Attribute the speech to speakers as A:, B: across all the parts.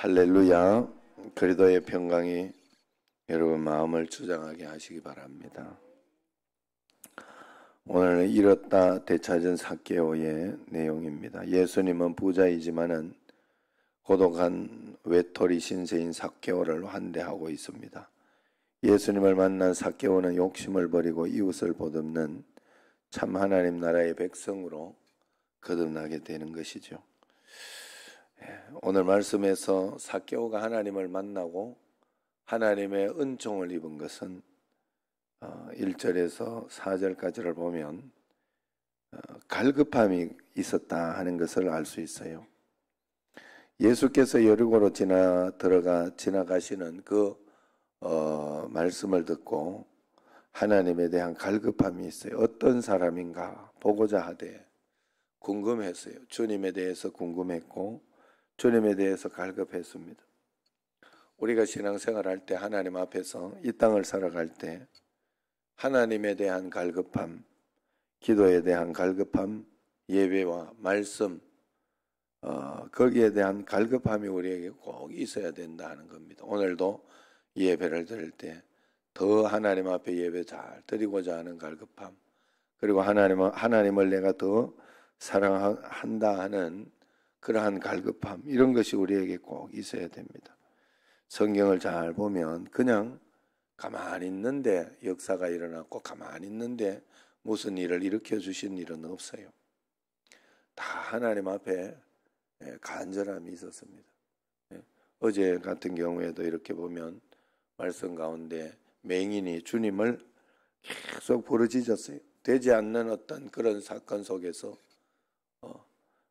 A: 할렐루야. 그리도의 평강이 여러분 마음을 주장하게 하시기 바랍니다. 오늘은 잃었다 되찾은 사케오의 내용입니다. 예수님은 부자이지만은 고독한 외톨이 신세인 사케오를 환대하고 있습니다. 예수님을 만난 사케오는 욕심을 버리고 이웃을 보듬는 참 하나님 나라의 백성으로 거듭나게 되는 것이죠. 오늘 말씀에서 사케오가 하나님을 만나고 하나님의 은총을 입은 것은 1절에서 어, 4절까지를 보면 어, 갈급함이 있었다 하는 것을 알 수 있어요. 예수께서 여리고로 지나 들어가 지나가시는 그 어, 말씀을 듣고 하나님에 대한 갈급함이 있어요. 어떤 사람인가 보고자 하되 궁금했어요. 주님에 대해서 궁금했고 주님에 대해서 갈급했습니다. 우리가 신앙생활할 때 하나님 앞에서 이 땅을 살아갈 때 하나님에 대한 갈급함, 기도에 대한 갈급함, 예배와 말씀, 어, 거기에 대한 갈급함이 우리에게 꼭 있어야 된다는 겁니다. 오늘도 예배를 드릴 때 더 하나님 앞에 예배 잘 드리고자 하는 갈급함, 그리고 하나님, 하나님을 내가 더 사랑한다 하는 그러한 갈급함 이런 것이 우리에게 꼭 있어야 됩니다. 성경을 잘 보면 그냥 가만히 있는데 역사가 일어났고 가만히 있는데 무슨 일을 일으켜 주신 일은 없어요. 다 하나님 앞에 예, 간절함이 있었습니다. 예, 어제 같은 경우에도 이렇게 보면 말씀 가운데 맹인이 주님을 계속 부르짖었어요. 되지 않는 어떤 그런 사건 속에서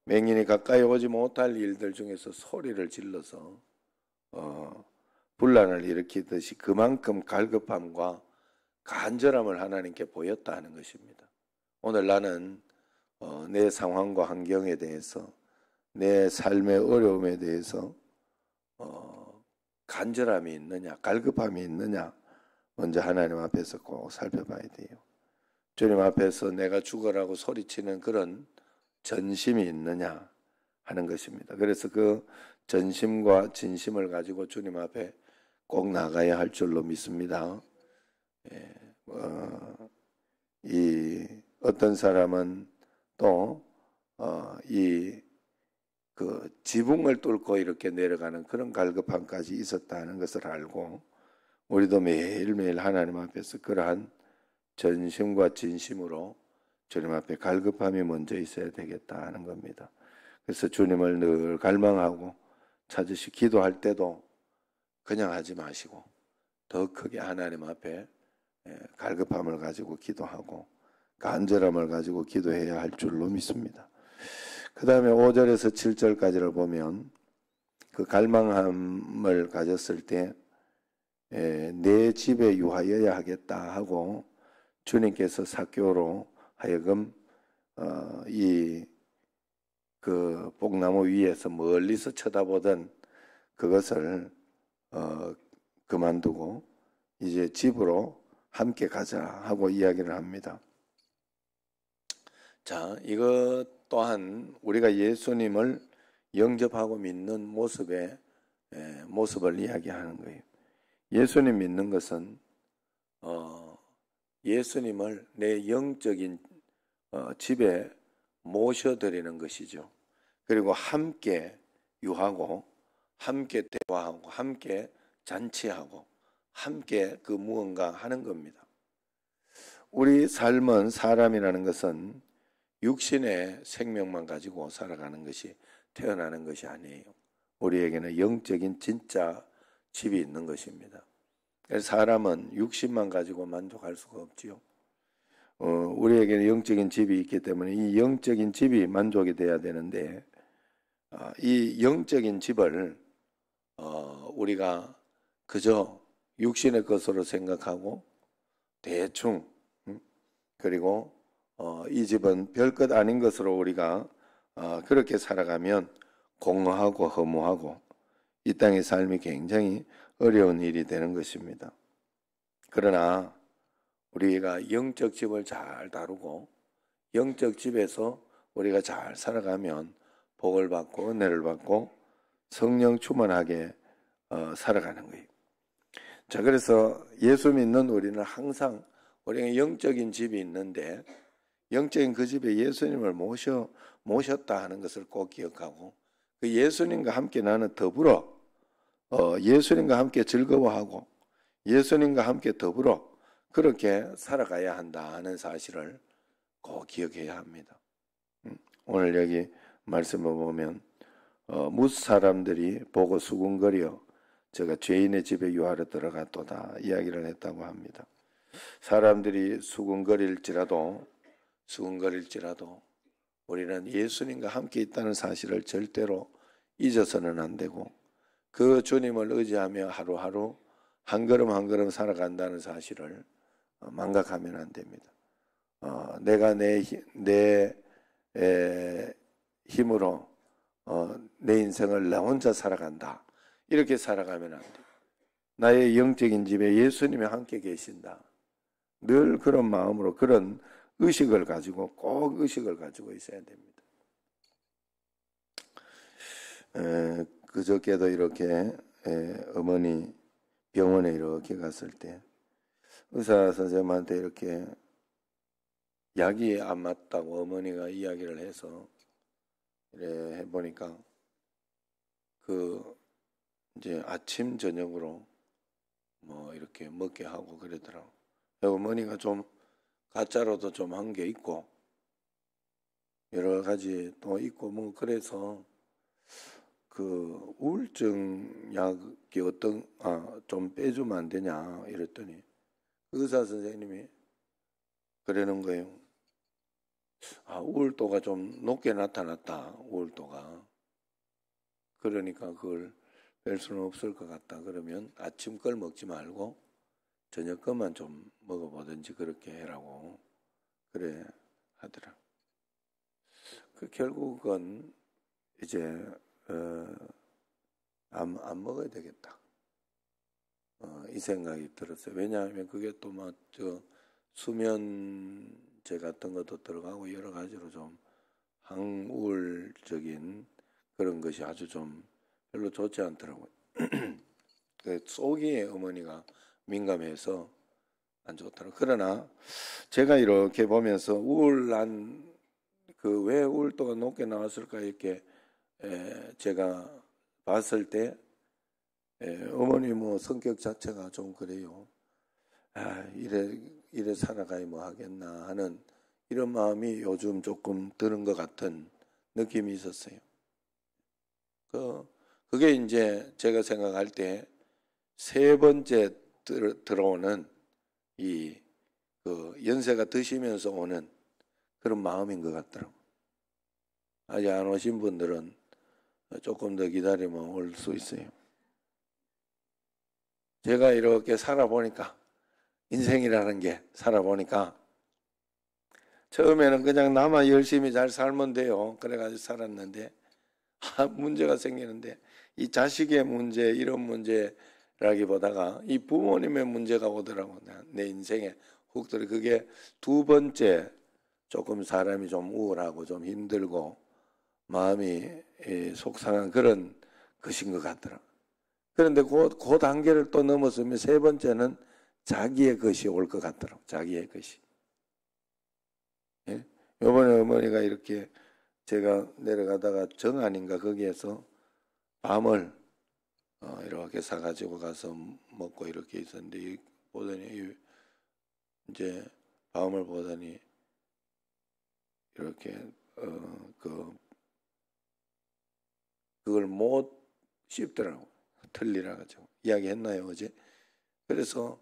A: 맹인이 가까이 오지 못할 일들 중에서 소리를 질러서 어, 분란을 일으키듯이 그만큼 갈급함과 간절함을 하나님께 보였다 하는 것입니다. 오늘 나는 어, 내 상황과 환경에 대해서 내 삶의 어려움에 대해서 어, 간절함이 있느냐, 갈급함이 있느냐 먼저 하나님 앞에서 꼭 살펴봐야 돼요. 주님 앞에서 내가 죽어라고 소리치는 그런 전심이 있느냐 하는 것입니다. 그래서 그 전심과 진심을 가지고 주님 앞에 꼭 나가야 할 줄로 믿습니다. 예, 어, 이 어떤 사람은 또이그 어, 그 지붕을 뚫고 이렇게 내려가는 그런 갈급함까지 있었다는 것을 알고 우리도 매일매일 하나님 앞에서 그러한 전심과 진심으로 주님 앞에 갈급함이 먼저 있어야 되겠다 하는 겁니다. 그래서 주님을 늘 갈망하고 찾으시 기도할 때도 그냥 하지 마시고 더 크게 하나님 앞에 예, 갈급함을 가지고 기도하고 간절함을 가지고 기도해야 할 줄로 믿습니다. 그 다음에 5절에서 7절까지를 보면 그 갈망함을 가졌을 때내 예, 집에 유하여야 하겠다 하고 주님께서 사교로 하여금 어, 이그 뽕나무 위에서 멀리서 쳐다보던 그것을 어, 그만두고 이제 집으로 함께 가자 하고 이야기를 합니다. 자, 이것 또한 우리가 예수님을 영접하고 믿는 모습의 에, 예, 모습을 이야기하는 거예요. 예수님 믿는 것은 어, 예수님을 내 영적인 어, 집에 모셔드리는 것이죠. 그리고 함께 유하고, 함께 대화하고, 함께 잔치하고, 함께 그 무언가 하는 겁니다. 우리 삶은 사람이라는 것은 육신의 생명만 가지고 살아가는 것이 태어나는 것이 아니에요. 우리에게는 영적인 진짜 집이 있는 것입니다. 사람은 육신만 가지고 만족할 수가 없지요. 어, 우리에게는 영적인 집이 있기 때문에 이 영적인 집이 만족이 돼야 되는데 어, 이 영적인 집을 어, 우리가 그저 육신의 것으로 생각하고 대충 음, 그리고 어, 이 집은 별 것 아닌 것으로 우리가 어, 그렇게 살아가면 공허하고 허무하고 이 땅의 삶이 굉장히 어려운 일이 되는 것입니다. 그러나 우리가 영적 집을 잘 다루고 영적 집에서 우리가 잘 살아가면 복을 받고 은혜를 받고 성령 충만하게 어, 살아가는 거예요. 자, 그래서 예수 믿는 우리는 항상 우리가 영적인 집이 있는데 영적인 그 집에 예수님을 모셔 모셨다 하는 것을 꼭 기억하고 그 예수님과 함께 나는 더불어 어, 예수님과 함께 즐거워하고 예수님과 함께 더불어 그렇게 살아가야 한다 는 사실을 꼭 기억해야 합니다. 음, 오늘 여기 말씀을 보면 어, 무스 사람들이 보고 수군거려 제가 죄인의 집에 유하로 들어갔도다 이야기를 했다고 합니다. 사람들이 수군거릴지라도 수군거릴지라도 우리는 예수님과 함께 있다는 사실을 절대로 잊어서는 안 되고 그 주님을 의지하며 하루하루 한 걸음 한 걸음 살아간다는 사실을 어, 망각하면 안 됩니다. 어, 내가 내, 내 에, 힘으로 어, 내 인생을 나 혼자 살아간다. 이렇게 살아가면 안 돼. 나의 영적인 집에 예수님이 함께 계신다. 늘 그런 마음으로 그런 의식을 가지고 꼭 의식을 가지고 있어야 됩니다. 에, 그저께도 이렇게 에, 어머니 병원에 이렇게 갔을 때 의사 선생님한테 이렇게 약이 안 맞다고 어머니가 이야기를 해서 이래 해보니까 그 이제 아침 저녁으로 뭐 이렇게 먹게 하고 그러더라고. 어머니가 좀 가짜로도 좀 한 게 있고 여러 가지 또 있고 뭐 그래서 그 우울증 약이 어떤 아좀 빼주면 안 되냐 이랬더니 의사 선생님이 그러는 거예요. 아, 우울도가 좀 높게 나타났다. 우울도가. 그러니까 그걸 뺄 수는 없을 것 같다. 그러면 아침 걸 먹지 말고 저녁 것만 좀 먹어보든지 그렇게 해라고 그래 하더라. 그 결국은 이제 어, 안, 안 먹어야 되겠다. 어, 이 생각이 들었어요. 왜냐하면 그게 또 막저 뭐 수면제 같은 것도 들어가고 여러 가지로 좀 항우울적인 그런 것이 아주 좀 별로 좋지 않더라고요. 그 속이 어머니가 민감해서 안 좋더라고요. 그러나 제가 이렇게 보면서 우울난 그왜 우울도가 높게 나왔을까 이렇게 에 제가 봤을 때 예, 어머니 뭐 성격 자체가 좀 그래요. 아, 이래, 이래 살아가야 뭐 하겠나 하는 이런 마음이 요즘 조금 드는 것 같은 느낌이 있었어요. 그, 그게 이제 제가 생각할 때 세 번째 들어오는 이, 그 연세가 드시면서 오는 그런 마음인 것같더라고 아직 안 오신 분들은 조금 더 기다리면 올 수 있어요. 제가 이렇게 살아보니까 인생이라는 게 살아보니까 처음에는 그냥 나만 열심히 잘 살면 돼요. 그래가지고 살았는데 아, 문제가 생기는데 이 자식의 문제 이런 문제라기보다가 이 부모님의 문제가 오더라고 내 인생에 훅들 그게 두 번째 조금 사람이 좀 우울하고 좀 힘들고 마음이 속상한 그런 것인 것 같더라. 그런데 그, 그 단계를 또넘었으면세 번째는 자기의 것이 올 것 같더라고. 자기의 것이. 예? 요번에 어머니가 이렇게 제가 내려가다가 정 아닌가 거기에서 밤을 어, 이렇게 사가지고 가서 먹고 이렇게 있었는데 보더니 이제 밤을 보더니 이렇게 어, 그 그걸 못 씹더라고. 틀리라 가지고 이야기했나요 어제? 그래서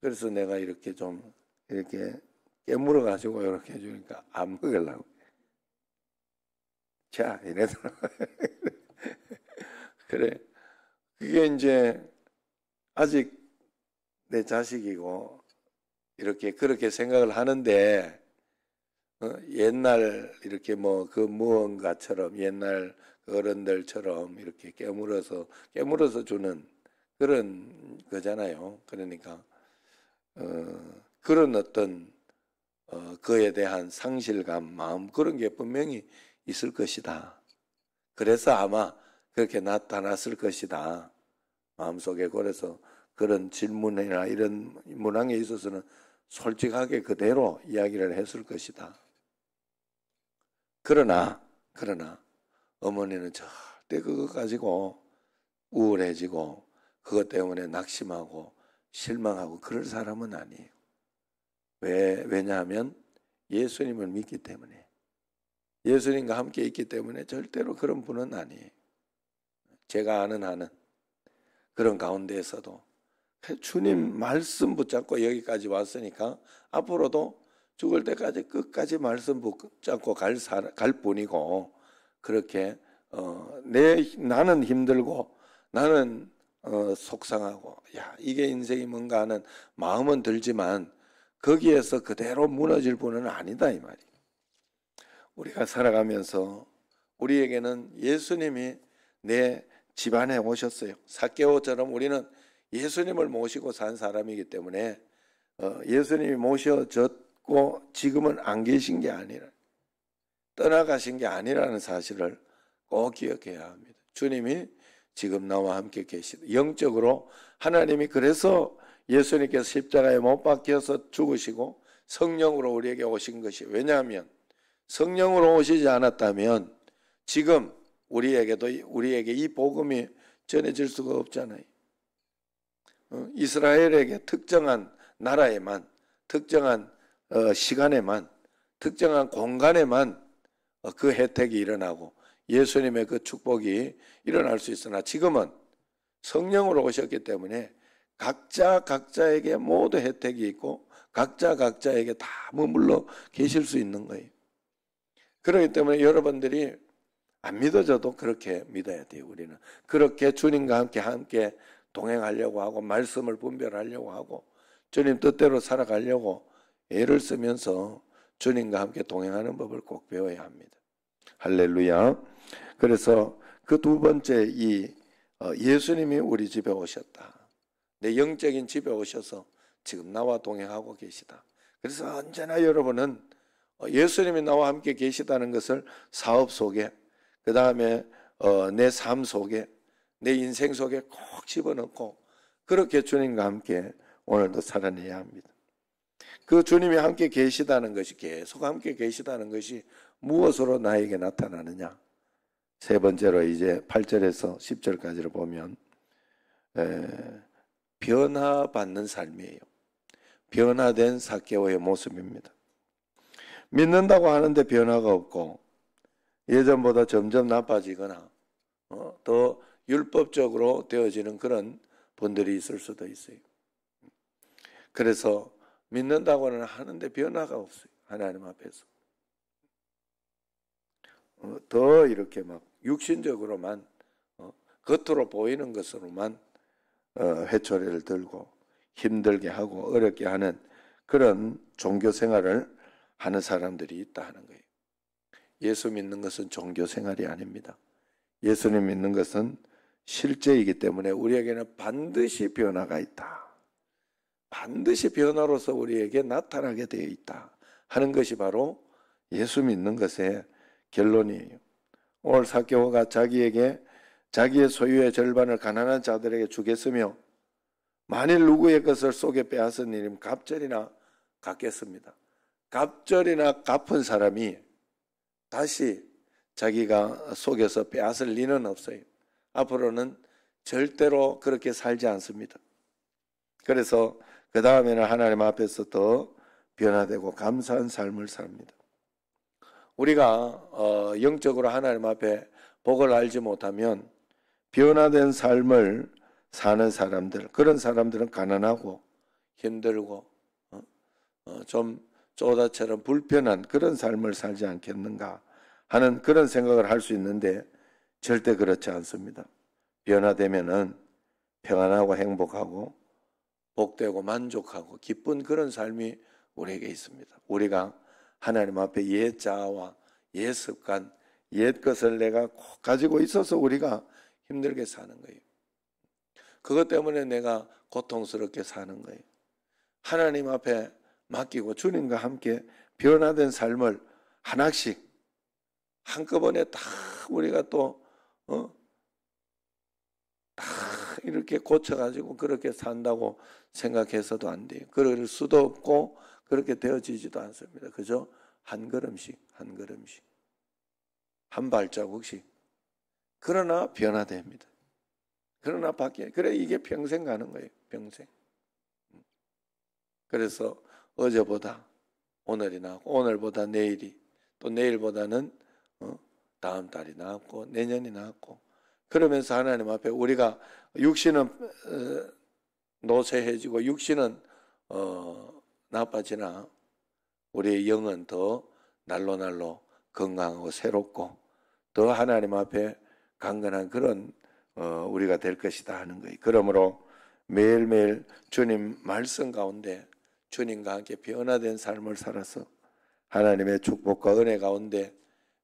A: 그래서 내가 이렇게 좀 이렇게 깨물어 가지고 이렇게 해주니까 안 먹으려고. 자이래더 그래 그게 이제 아직 내 자식이고 이렇게 그렇게 생각을 하는데 어, 옛날 이렇게 뭐 그 무언가처럼 옛날 그 어른들처럼 이렇게 깨물어서 깨물어서 주는 그런 거잖아요. 그러니까 어, 그런 어떤 어, 그에 대한 상실감, 마음 그런 게 분명히 있을 것이다. 그래서 아마 그렇게 나타났을 것이다. 마음속에 그래서 그런 질문이나 이런 문항에 있어서는 솔직하게 그대로 이야기를 했을 것이다. 그러나 그러나 어머니는 절대 그거 가지고 우울해지고 그것 때문에 낙심하고 실망하고 그럴 사람은 아니에요. 왜 왜냐하면 예수님을 믿기 때문에 예수님과 함께 있기 때문에 절대로 그런 분은 아니에요. 제가 아는 한은 그런 가운데에서도 주님 말씀 붙잡고 여기까지 왔으니까 앞으로도 죽을 때까지 끝까지 말씀 붙잡고 갈, 사람, 갈 뿐이고, 그렇게, 어, 내, 나는 힘들고, 나는, 어, 속상하고, 야, 이게 인생이 뭔가 하는 마음은 들지만, 거기에서 그대로 무너질 분은 아니다, 이 말이. 우리가 살아가면서, 우리에게는 예수님이 내 집안에 오셨어요. 사개오처럼 우리는 예수님을 모시고 산 사람이기 때문에, 어, 예수님이 모셔졌 뭐 지금은 안 계신 게 아니라 떠나가신 게 아니라는 사실을 꼭 기억해야 합니다. 주님이 지금 나와 함께 계시다. 영적으로 하나님이 그래서 예수님께서 십자가에 못 박혀서 죽으시고 성령으로 우리에게 오신 것이 왜냐하면 성령으로 오시지 않았다면 지금 우리에게도 우리에게 이 복음이 전해질 수가 없잖아요. 어, 이스라엘에게 특정한 나라에만 특정한 어, 시간에만 특정한 공간에만 어, 그 혜택이 일어나고 예수님의 그 축복이 일어날 수 있으나 지금은 성령으로 오셨기 때문에 각자 각자에게 모두 혜택이 있고 각자 각자에게 다 머물러 계실 수 있는 거예요. 그렇기 때문에 여러분들이 안 믿어져도 그렇게 믿어야 돼요, 우리는. 그렇게 주님과 함께 함께 동행하려고 하고 말씀을 분별하려고 하고 주님 뜻대로 살아가려고 애를 쓰면서 주님과 함께 동행하는 법을 꼭 배워야 합니다. 할렐루야. 그래서 그 두 번째 이 어, 예수님이 우리 집에 오셨다. 내 영적인 집에 오셔서 지금 나와 동행하고 계시다. 그래서 언제나 여러분은 어, 예수님이 나와 함께 계시다는 것을 사업 속에, 그 다음에 어, 내삶 속에, 내 인생 속에 꼭 집어넣고 그렇게 주님과 함께 오늘도 살아내야 합니다. 그 주님이 함께 계시다는 것이 계속 함께 계시다는 것이 무엇으로 나에게 나타나느냐? 세 번째로 이제 8절에서 10절까지를 보면 에, 변화받는 삶이에요. 변화된 사케오의 모습입니다. 믿는다고 하는데 변화가 없고 예전보다 점점 나빠지거나 어, 더 율법적으로 되어지는 그런 분들이 있을 수도 있어요. 그래서 믿는다고는 하는데 변화가 없어요. 하나님 앞에서. 어, 더 이렇게 막 육신적으로만 어, 겉으로 보이는 것으로만 어, 회초리를 들고 힘들게 하고 어렵게 하는 그런 종교 생활을 하는 사람들이 있다 하는 거예요. 예수 믿는 것은 종교 생활이 아닙니다. 예수님 믿는 것은 실제이기 때문에 우리에게는 반드시 변화가 있다. 반드시 변화로서 우리에게 나타나게 되어 있다 하는 것이 바로 예수 믿는 것의 결론이에요. 오늘 사교가 자기에게 자기의 소유의 절반을 가난한 자들에게 주겠으며 만일 누구의 것을 속에 빼앗은 일임 갑절이나 갚겠습니다. 갑절이나 갚은 사람이 다시 자기가 속에서 빼앗을 리는 없어요. 앞으로는 절대로 그렇게 살지 않습니다. 그래서 그 다음에는 하나님 앞에서 더 변화되고 감사한 삶을 삽니다. 우리가 어, 영적으로 하나님 앞에 복을 알지 못하면 변화된 삶을 사는 사람들 그런 사람들은 가난하고 힘들고 어, 어, 좀 쪼다처럼 불편한 그런 삶을 살지 않겠는가 하는 그런 생각을 할 수 있는데 절대 그렇지 않습니다. 변화되면은 평안하고 행복하고 복되고 만족하고 기쁜 그런 삶이 우리에게 있습니다. 우리가 하나님 앞에 옛 자아와 옛 습관, 옛 것을 내가 가지고 있어서 우리가 힘들게 사는 거예요. 그것 때문에 내가 고통스럽게 사는 거예요. 하나님 앞에 맡기고 주님과 함께 변화된 삶을 하나씩 한꺼번에 다 우리가 또 어? 이렇게 고쳐가지고 그렇게 산다고 생각해서도 안 돼요. 그럴 수도 없고 그렇게 되어지지도 않습니다. 그죠? 한 걸음씩, 한 걸음씩, 한 발자국씩. 그러나 변화됩니다. 그러나 밖에, 그래, 이게 평생 가는 거예요. 평생. 그래서 어제보다 오늘이 나고 오늘보다 내일이, 또 내일보다는 어? 다음 달이 나왔고, 내년이 나왔고, 그러면서 하나님 앞에 우리가 육신은 어, 노쇠해지고 육신은 어, 나빠지나 우리의 영은 더 날로 날로 건강하고 새롭고 더 하나님 앞에 강건한 그런 어, 우리가 될 것이다 하는 거예요. 그러므로 매일매일 주님 말씀 가운데 주님과 함께 변화된 삶을 살아서 하나님의 축복과 은혜 가운데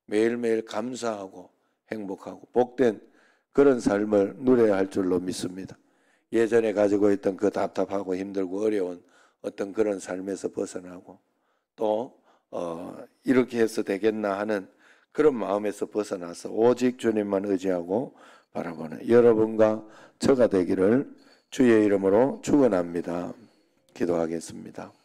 A: 매일매일 감사하고 행복하고 복된 그런 삶을 누려야 할 줄로 믿습니다. 예전에 가지고 있던 그 답답하고 힘들고 어려운 어떤 그런 삶에서 벗어나고 또 어, 이렇게 해서 되겠나 하는 그런 마음에서 벗어나서 오직 주님만 의지하고 바라보는 여러분과 저가 되기를 주의 이름으로 축원합니다. 기도하겠습니다.